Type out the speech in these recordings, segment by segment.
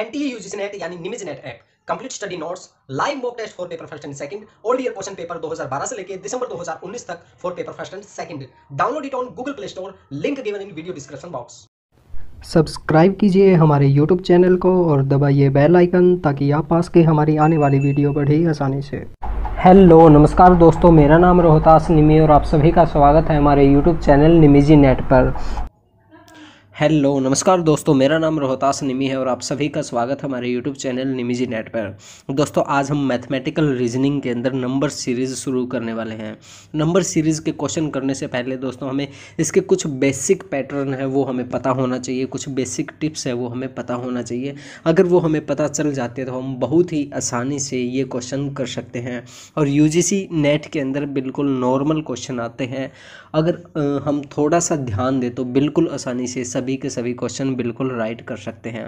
E यानी complete study notes live mock test for paper first and second old year question paper 2012 से दिसंबर 2019 तक for paper first and second download it on Google Play Store link given in video description box subscribe कीजिए हमारे YouTube channel को और दबाइए bell icon ताकि आप पास के हमारी आने वाली वीडियो बढ़े आसानी से हेलो नमस्कार दोस्तों मेरा नाम रोहतास निमी और आप सभी का स्वागत है हमारे यूट्यूब चैनल निमीजी नेट पर हेलो नमस्कार दोस्तों मेरा नाम रोहतास निमी है और आप सभी का स्वागत है हमारे यूट्यूब चैनल निमी जी नेट पर दोस्तों आज हम मैथमेटिकल रीजनिंग के अंदर नंबर सीरीज़ शुरू करने वाले हैं नंबर सीरीज़ के क्वेश्चन करने से पहले दोस्तों हमें इसके कुछ बेसिक पैटर्न है वो हमें पता होना चाहिए कुछ बेसिक टिप्स है वो हमें पता होना चाहिए अगर वो हमें पता चल जाते तो हम बहुत ही आसानी से ये क्वेश्चन कर सकते हैं और यू नेट के अंदर बिल्कुल नॉर्मल क्वेश्चन आते हैं अगर हम थोड़ा सा ध्यान दें तो बिल्कुल आसानी से सब सभी के सभी क्वेश्चन बिल्कुल राइट कर सकते हैं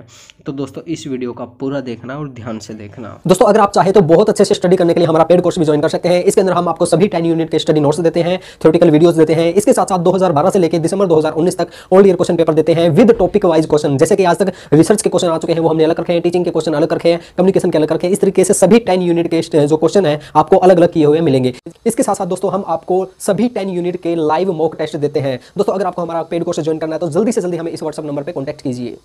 तो दोस्तों इस वीडियो का पूरा देखना और ध्यान से देखना दोस्तों अगर आप चाहे तो बहुत अच्छे से स्टडी करने के लिए हमारा पेड कोर्स भी ज्वाइन कर सकते हैं इसके अंदर हम आपको सभी टेन यूनिट के स्टडी नोट्स देते हैं थ्योरेटिकल वीडियो देते हैं इसके साथ साथ दो से लेकर दिसंबर दो तक ओल्ड ईयर क्वेश्चन पेपर देते हैं विद टॉपिक वाइज क्वेश्चन जैसे कि आज तक रिसर्च के क्वेश्चन आ चुके हैं वो हमने अलग रखे हैं टीचिंग के क्वेश्चन अलग रखे हैं कम्युनिकेशन के अलग रखे हैं इस तरीके से सभी टेन यूनिट के जो क्वेश्चन है आपको अलग अलग किए हुए मिलेंगे इसके साथ साथ दोस्तों हम आपको सभी टेन यूनिट के लाइव मॉक टेस्ट देते हैं दोस्तों अगर आपको हमारा पेड कोर्स ज्वाइन करना है तो जल्दी से जल्दी हमें इस व्हाट्सअप नंबर पर कॉन्टैक्ट कीजिए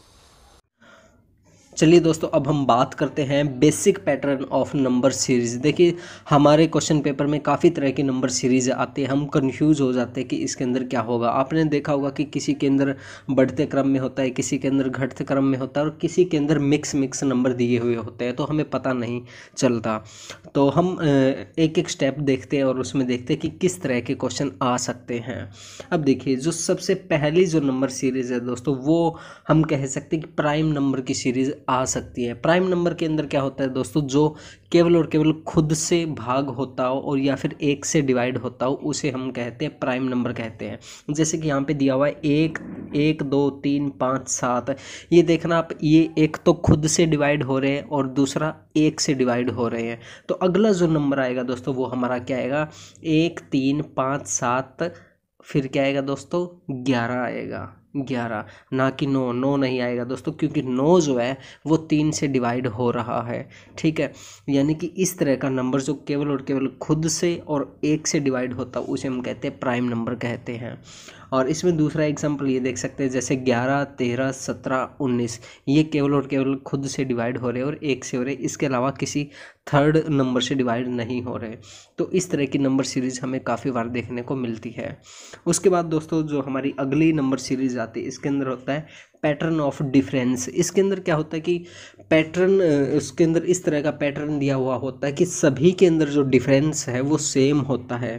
चलिए दोस्तों अब हम बात करते हैं basic pattern of number series देखिए हमारे क्वेश्चन पेपर में काफ़ी तरह की नंबर सीरीज़ आती है हम कंफ्यूज हो जाते हैं कि इसके अंदर क्या होगा आपने देखा होगा कि किसी के अंदर बढ़ते क्रम में होता है किसी के अंदर घटते क्रम में होता है और किसी के अंदर मिक्स मिक्स नंबर दिए हुए होते हैं तो हमें पता नहीं चलता तो हम एक एक स्टेप देखते हैं और उसमें देखते हैं कि किस तरह के क्वेश्चन आ सकते हैं अब देखिए जो सबसे पहली जो नंबर सीरीज़ है दोस्तों वो हम कह सकते हैं कि प्राइम नंबर की सीरीज़ आ सकती है प्राइम नंबर के अंदर क्या होता है दोस्तों जो केवल और केवल खुद से भाग होता हो और या फिर एक से डिवाइड होता हो उसे हम कहते हैं प्राइम नंबर कहते हैं जैसे कि यहाँ पे दिया हुआ है एक एक दो तीन पाँच सात ये देखना आप ये एक तो खुद से डिवाइड हो रहे हैं और दूसरा एक से डिवाइड हो रहे हैं तो अगला जो नंबर आएगा दोस्तों वो हमारा क्या आएगा एक तीन पाँच सात फिर क्या आएगा दोस्तों ग्यारह आएगा ग्यारह ना कि नौ नौ नहीं आएगा दोस्तों क्योंकि नौ जो है वो तीन से डिवाइड हो रहा है ठीक है यानी कि इस तरह का नंबर जो केवल और केवल खुद से और एक से डिवाइड होता है उसे हम कहते हैं प्राइम नंबर कहते हैं और इसमें दूसरा एग्जाम्पल ये देख सकते हैं जैसे ग्यारह तेरह सत्रह उन्नीस ये केवल और केवल खुद से डिवाइड हो रहे और एक से हो रहे इसके अलावा किसी थर्ड नंबर से डिवाइड नहीं हो रहे तो इस तरह की नंबर सीरीज़ हमें काफ़ी बार देखने को मिलती है उसके बाद दोस्तों जो हमारी अगली नंबर सीरीज़ आती है इसके अंदर होता है पैटर्न ऑफ डिफरेंस इसके अंदर क्या होता है कि पैटर्न उसके अंदर इस तरह का पैटर्न दिया हुआ होता है कि सभी के अंदर जो डिफरेंस है वो सेम होता है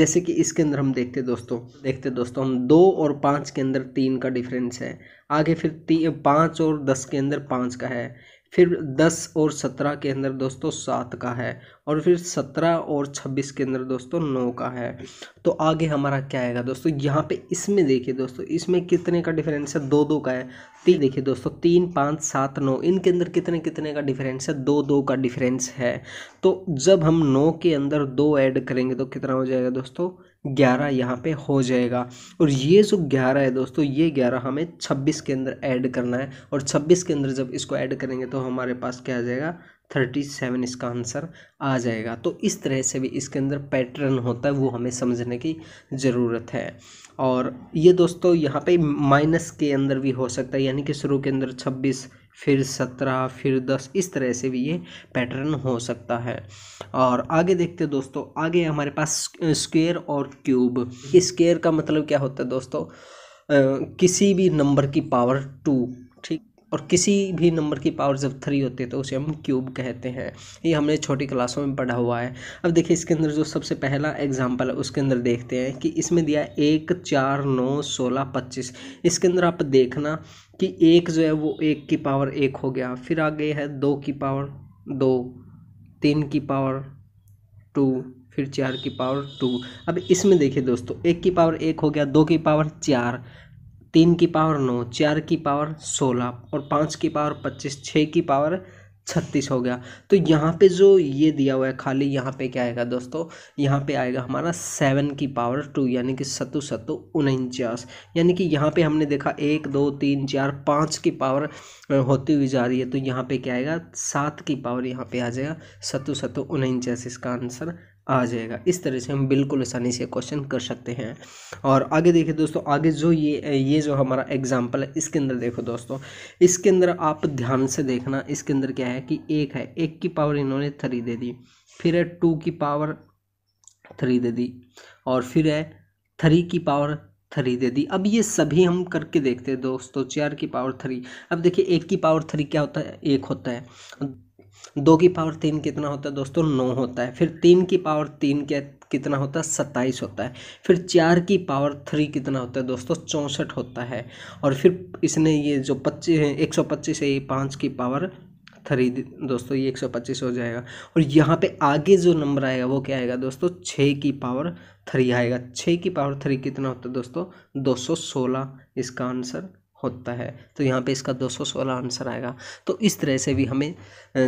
जैसे कि इसके अंदर हम देखते दोस्तों देखते दोस्तों हम दो और पाँच के अंदर तीन का डिफरेंस है आगे फिर पाँच और दस के अंदर पाँच का है फिर दस और सत्रह के अंदर दोस्तों सात का है और फिर सत्रह और छब्बीस के अंदर दोस्तों नौ का है तो आगे हमारा क्या आएगा दोस्तों यहाँ पे इसमें देखिए दोस्तों इसमें कितने का डिफरेंस है दो दो का है तीन देखिए दोस्तों तीन पाँच सात नौ इनके अंदर कितने कितने का डिफरेंस है दो दो का डिफरेंस है तो जब हम नौ के अंदर दो ऐड करेंगे तो कितना हो जाएगा दोस्तों ग्यारह यहाँ पे हो जाएगा और ये जो ग्यारह है दोस्तों ये ग्यारह हमें छब्बीस के अंदर ऐड करना है और छब्बीस के अंदर जब इसको ऐड करेंगे तो हमारे पास क्या आ जाएगा थर्टी सेवन इसका आंसर आ जाएगा तो इस तरह से भी इसके अंदर पैटर्न होता है वो हमें समझने की ज़रूरत है और ये दोस्तों यहाँ पे माइनस के अंदर भी हो सकता है यानी कि शुरू के अंदर छब्बीस फिर सत्रह फिर दस इस तरह से भी ये पैटर्न हो सकता है और आगे देखते हैं दोस्तों आगे हमारे पास स्क्वेयर और क्यूब स्क्वेयर का मतलब क्या होता है दोस्तों किसी भी नंबर की पावर टू ठीक और किसी भी नंबर की पावर जब थ्री होती है तो उसे हम क्यूब कहते हैं ये हमने छोटी क्लासों में पढ़ा हुआ है अब देखिए इसके अंदर जो सबसे पहला एग्जाम्पल है उसके अंदर देखते हैं कि इसमें दिया एक चार नौ सोलह पच्चीस इसके अंदर आप देखना कि एक जो है वो एक की पावर एक हो गया फिर आगे है दो की पावर दो तीन की पावर टू फिर चार की पावर टू अब इसमें देखिए दोस्तों एक की पावर एक हो गया दो की पावर चार तीन की पावर नौ चार की पावर सोलह और पाँच की पावर पच्चीस छः की पावर छत्तीस हो गया तो यहाँ पे जो ये दिया हुआ है खाली यहाँ पे क्या आएगा दोस्तों यहाँ पे आएगा हमारा सेवन की पावर टू यानी कि सत्तु सत्तु उनचास यानी कि यहाँ पे हमने देखा एक दो तीन चार पाँच की पावर होती हुई जा रही है तो यहाँ पे क्या आएगा सात की पावर यहाँ पे आ जाएगा सत्तु सत्तु उनचास इसका आंसर आ जाएगा इस तरह से हम बिल्कुल आसानी से क्वेश्चन कर सकते हैं और आगे देखिए दोस्तों आगे जो ये ये जो हमारा एग्जाम्पल है इसके अंदर देखो दोस्तों इसके अंदर आप ध्यान से देखना इसके अंदर क्या है कि एक है एक की पावर इन्होंने थ्री दे दी फिर है टू की पावर थ्री दे दी और फिर है थ्री की पावर थ्री दे दी अब ये सभी हम करके देखते हैं दोस्तों चार की पावर थ्री अब देखिए एक की पावर थ्री क्या होता है एक होता है दो की पावर तीन कितना होता है दोस्तों नौ होता है फिर तीन की पावर तीन के कितना होता है सत्ताईस होता है फिर चार की पावर थ्री कितना होता है दोस्तों चौंसठ होता है और फिर इसने ये जो पच्चीस एक सौ पच्चीस है ये पाँच की पावर थ्री दोस्तों ये एक सौ पच्चीस हो जाएगा और यहाँ पे आगे जो नंबर आएगा वो क्या आएगा दोस्तों छः की पावर थ्री आएगा छः की पावर थ्री कितना होता है दोस्तों दो सौ सोलह इसका आंसर होता है तो यहाँ पे इसका 216 आंसर आएगा तो इस तरह से भी हमें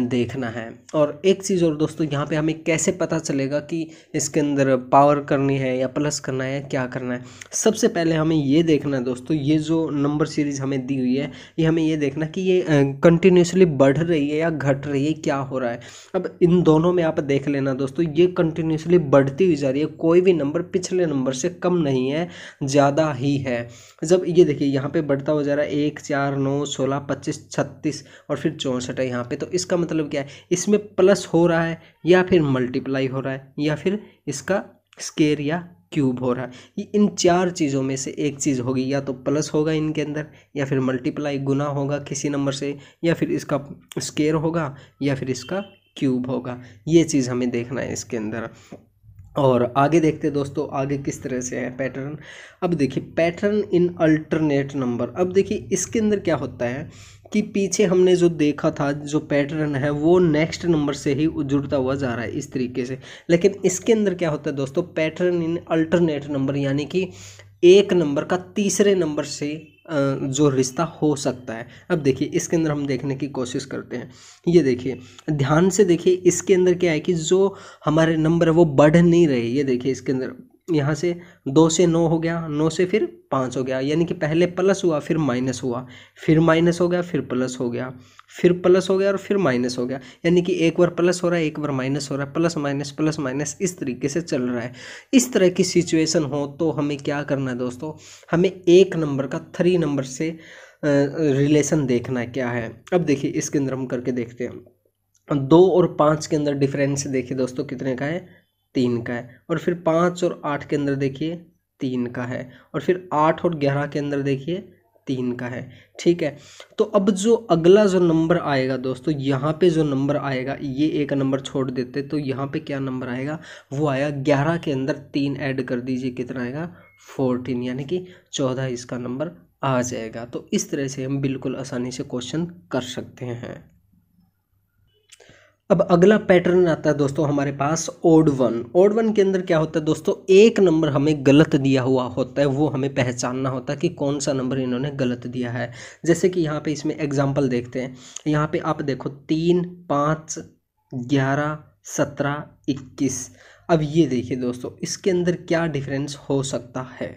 देखना है और एक चीज़ और दोस्तों यहाँ पे हमें कैसे पता चलेगा कि इसके अंदर पावर करनी है या प्लस करना है क्या करना है सबसे पहले हमें ये देखना है दोस्तों ये जो नंबर सीरीज़ हमें दी हुई है ये हमें ये देखना कि ये कंटिन्यूसली बढ़ रही है या घट रही है क्या हो रहा है अब इन दोनों में आप देख लेना दोस्तों ये कंटिन्यूसली बढ़ती हुई जा रही है कोई भी नंबर पिछले नंबर से कम नहीं है ज़्यादा ही है जब ये देखिए यहाँ पर बढ़ता हो जा रहा है एक चार नौ सोलह पच्चीस छत्तीस और फिर चौंसठ है यहाँ पे तो इसका मतलब क्या है इसमें प्लस हो रहा है या फिर मल्टीप्लाई हो रहा है या फिर इसका स्केयर या क्यूब हो रहा है इन चार चीज़ों में से एक चीज़ होगी या तो प्लस होगा इनके अंदर या फिर मल्टीप्लाई गुना होगा किसी नंबर से या फिर इसका स्केयर होगा या फिर इसका क्यूब होगा ये चीज़ हमें देखना है इसके अंदर और आगे देखते दोस्तों आगे किस तरह से है पैटर्न अब देखिए पैटर्न इन अल्टरनेट नंबर अब देखिए इसके अंदर क्या होता है कि पीछे हमने जो देखा था जो पैटर्न है वो नेक्स्ट नंबर से ही जुड़ता हुआ जा रहा है इस तरीके से लेकिन इसके अंदर क्या होता है दोस्तों पैटर्न इन अल्टरनेट नंबर यानी कि एक नंबर का तीसरे नंबर से जो रिश्ता हो सकता है अब देखिए इसके अंदर हम देखने की कोशिश करते हैं ये देखिए ध्यान से देखिए इसके अंदर क्या है कि जो हमारे नंबर है वो बढ़ नहीं रहे ये देखिए इसके अंदर यहाँ से दो से नौ हो गया नौ से फिर पाँच हो गया यानी कि पहले प्लस हुआ फिर माइनस हुआ फिर माइनस हो गया फिर प्लस हो गया फिर प्लस हो गया और फिर माइनस हो गया यानी कि एक बार प्लस हो रहा है एक बार माइनस हो रहा है प्लस माइनस प्लस माइनस इस तरीके से चल रहा है इस तरह की सिचुएशन हो तो हमें क्या करना है दोस्तों हमें एक नंबर का थ्री नंबर से रिलेशन देखना है क्या है अब देखिए इसके अंदर हम करके देखते हैं दो और पाँच के अंदर डिफरेंस देखिए दोस्तों कितने का है तीन का है और फिर पाँच और आठ के अंदर देखिए तीन का है और फिर आठ और ग्यारह के अंदर देखिए तीन का है ठीक है तो अब जो अगला जो नंबर आएगा दोस्तों यहाँ पे जो नंबर आएगा ये एक नंबर छोड़ देते तो यहाँ पे क्या नंबर आएगा वो आया ग्यारह के अंदर तीन ऐड कर दीजिए कितना आएगा फोर्टीन यानी कि चौदह इसका नंबर आ जाएगा तो इस तरह से हम बिल्कुल आसानी से क्वेश्चन कर सकते हैं अब अगला पैटर्न आता है दोस्तों हमारे पास ओड वन ओड वन के अंदर क्या होता है दोस्तों एक नंबर हमें गलत दिया हुआ होता है वो हमें पहचानना होता है कि कौन सा नंबर इन्होंने गलत दिया है जैसे कि यहाँ पे इसमें एग्जांपल देखते हैं यहाँ पे आप देखो तीन पाँच ग्यारह सत्रह इक्कीस अब ये देखिए दोस्तों इसके अंदर क्या डिफरेंस हो सकता है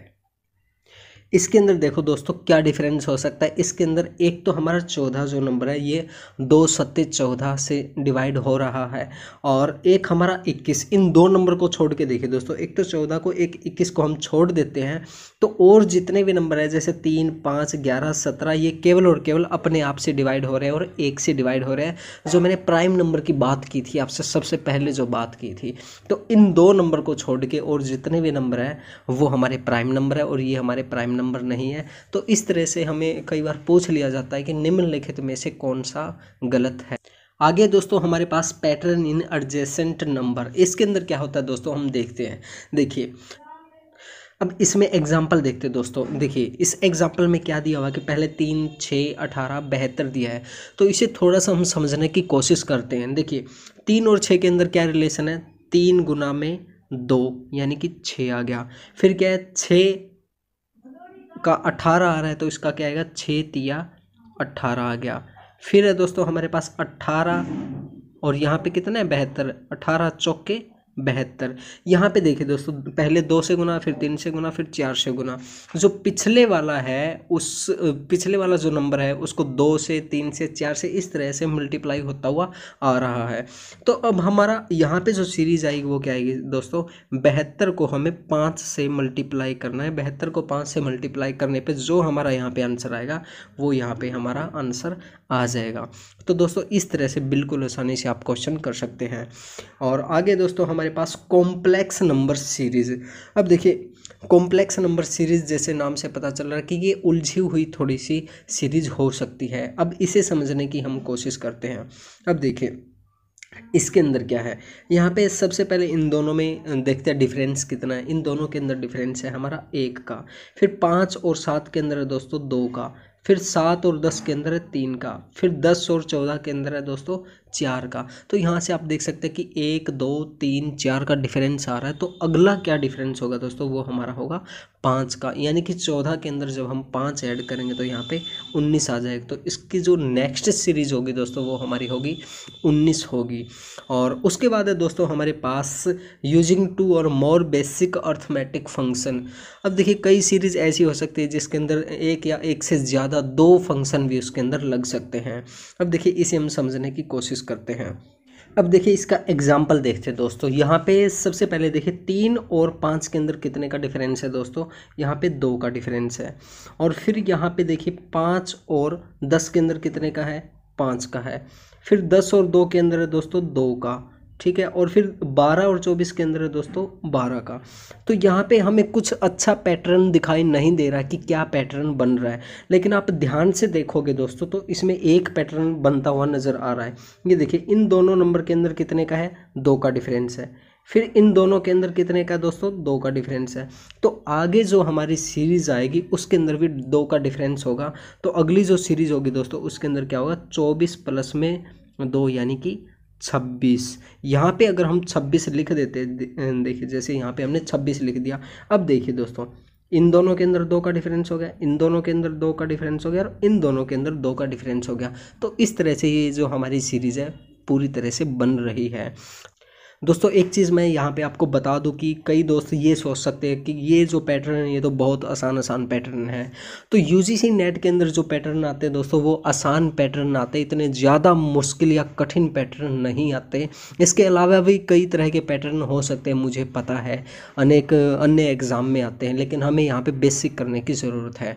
इसके अंदर देखो दोस्तों क्या डिफरेंस हो सकता है इसके अंदर एक तो हमारा चौदह जो नंबर है ये दो सत्य चौदह से डिवाइड हो रहा है और एक हमारा इक्कीस इन दो नंबर को छोड़ के देखिए दोस्तों एक तो चौदह को एक इक्कीस को हम छोड़ देते हैं तो और जितने भी नंबर है जैसे तीन पाँच ग्यारह सत्रह ये केवल और केवल अपने आप से डिवाइड हो रहे हैं और एक से डिवाइड हो रहे हैं जो मैंने प्राइम नंबर की बात की थी आपसे सबसे पहले जो बात की थी तो इन दो नंबर को छोड़ के और जितने भी नंबर हैं वो हमारे प्राइम नंबर है और ये हमारे प्राइम नंबर नहीं है तो इस तरह से हमें कई बार पूछ लिया जाता है कि निम्नलिखित में से कौन सा गलत है आगे दोस्तों हमारे पास पैटर्न इन एडजेसेंट नंबर इसके अंदर क्या होता है दोस्तों हम देखते हैं देखिए अब इसमें एग्जाम्पल देखते हैं दोस्तों देखिए इस एग्जाम्पल में क्या दिया हुआ कि पहले तीन छः अठारह बेहतर दिया है तो इसे थोड़ा सा हम समझने की कोशिश करते हैं देखिए तीन और छः के अंदर क्या रिलेशन है तीन गुना में दो यानी कि छः आ गया फिर क्या है छः का अट्ठारह आ रहा है तो इसका क्या आएगा छः तिया अट्ठारह आ गया फिर है दोस्तों हमारे पास अट्ठारह और यहाँ पे कितना है अठारह चौके बहत्तर यहाँ पे देखिए दोस्तों पहले दो से गुना फिर तीन से गुना फिर चार से गुना जो पिछले वाला है उस पिछले वाला जो नंबर है उसको दो से तीन से चार से इस तरह से मल्टीप्लाई होता हुआ आ रहा है तो अब हमारा यहाँ पे जो सीरीज़ आएगी वो क्या आएगी दोस्तों बहत्तर को हमें पाँच से मल्टीप्लाई करना है बहत्तर को पाँच से मल्टीप्लाई करने पर जो हमारा यहाँ पर आंसर आएगा वो यहाँ पर हमारा आंसर आ जाएगा तो दोस्तों इस तरह से बिल्कुल आसानी से आप क्वेश्चन कर सकते हैं और आगे दोस्तों हमारे हमारे पास कॉम्प्लेक्स नंबर सीरीज़ अब देखिए कॉम्प्लेक्स नंबर सीरीज़ जैसे नाम से पता चल रहा है कि ये उलझी हुई थोड़ी सी सीरीज़ हो सकती है अब इसे समझने की हम कोशिश करते हैं अब देखिए इसके अंदर क्या है यहाँ पे सबसे पहले इन दोनों में देखते हैं डिफरेंस कितना है इन दोनों के अंदर डिफरेंस है हमारा एक का फिर पाँच और सात के अंदर है दोस्तों दो का फिर सात और दस के अंदर है तीन का फिर दस और चौदह के अंदर है दोस्तों चार का तो यहाँ से आप देख सकते हैं कि एक दो तीन चार का डिफरेंस आ रहा है तो अगला क्या डिफरेंस होगा दोस्तों वो हमारा होगा पाँच का यानी कि चौदह के अंदर जब हम पाँच ऐड करेंगे तो यहाँ पे उन्नीस आ जाएगा तो इसकी जो नेक्स्ट सीरीज़ होगी दोस्तों वो हमारी होगी उन्नीस होगी और उसके बाद है दोस्तों हमारे पास यूजिंग टू और मोर बेसिक अर्थमेटिक फंक्शन अब देखिए कई सीरीज़ ऐसी हो सकती है जिसके अंदर एक या एक से ज़्यादा दो फंक्शन भी उसके अंदर लग सकते हैं अब देखिए इसे हम समझने की कोशिश यूज़ करते हैं अब देखिए इसका एग्जाम्पल देखते हैं दोस्तों यहाँ पे सबसे पहले देखिए तीन और पाँच के अंदर कितने का डिफरेंस है दोस्तों यहाँ पे दो का डिफरेंस है और फिर यहाँ पे देखिए पाँच और दस के अंदर कितने का है पाँच का है फिर दस और दो के अंदर है दोस्तों दो का ठीक है और फिर 12 और 24 के अंदर है दोस्तों 12 का तो यहाँ पे हमें कुछ अच्छा पैटर्न दिखाई नहीं दे रहा है कि क्या पैटर्न बन रहा है लेकिन आप ध्यान से देखोगे दोस्तों तो इसमें एक पैटर्न बनता हुआ नज़र आ रहा है ये देखिए इन दोनों नंबर के अंदर कितने का है दो का डिफरेंस है फिर इन दोनों के अंदर कितने का दोस्तों दो का डिफरेंस है तो आगे जो हमारी सीरीज़ आएगी उसके अंदर भी दो का डिफरेंस होगा तो अगली जो सीरीज़ होगी दोस्तों उसके अंदर क्या होगा चौबीस प्लस में दो यानी कि छब्बीस यहाँ पे अगर हम छब्बीस लिख देते अं, देखिए जैसे यहाँ पे हमने छब्बीस लिख दिया अब देखिए दोस्तों इन दोनों के अंदर दो का डिफरेंस हो गया इन दोनों के अंदर दो का डिफरेंस हो गया और इन दोनों के अंदर दो का डिफरेंस हो गया तो इस तरह से ये जो हमारी सीरीज़ है पूरी तरह से बन रही है दोस्तों एक चीज़ मैं यहाँ पे आपको बता दूँ कि कई दोस्त ये सोच सकते हैं कि ये जो पैटर्न है ये तो बहुत आसान आसान पैटर्न है तो यू नेट के अंदर जो पैटर्न आते हैं दोस्तों वो आसान पैटर्न आते इतने ज़्यादा मुश्किल या कठिन पैटर्न नहीं आते इसके अलावा भी कई तरह के पैटर्न हो सकते हैं मुझे पता है अनेक अन्य एग्ज़ाम में आते हैं लेकिन हमें यहाँ पर बेसिक करने की ज़रूरत है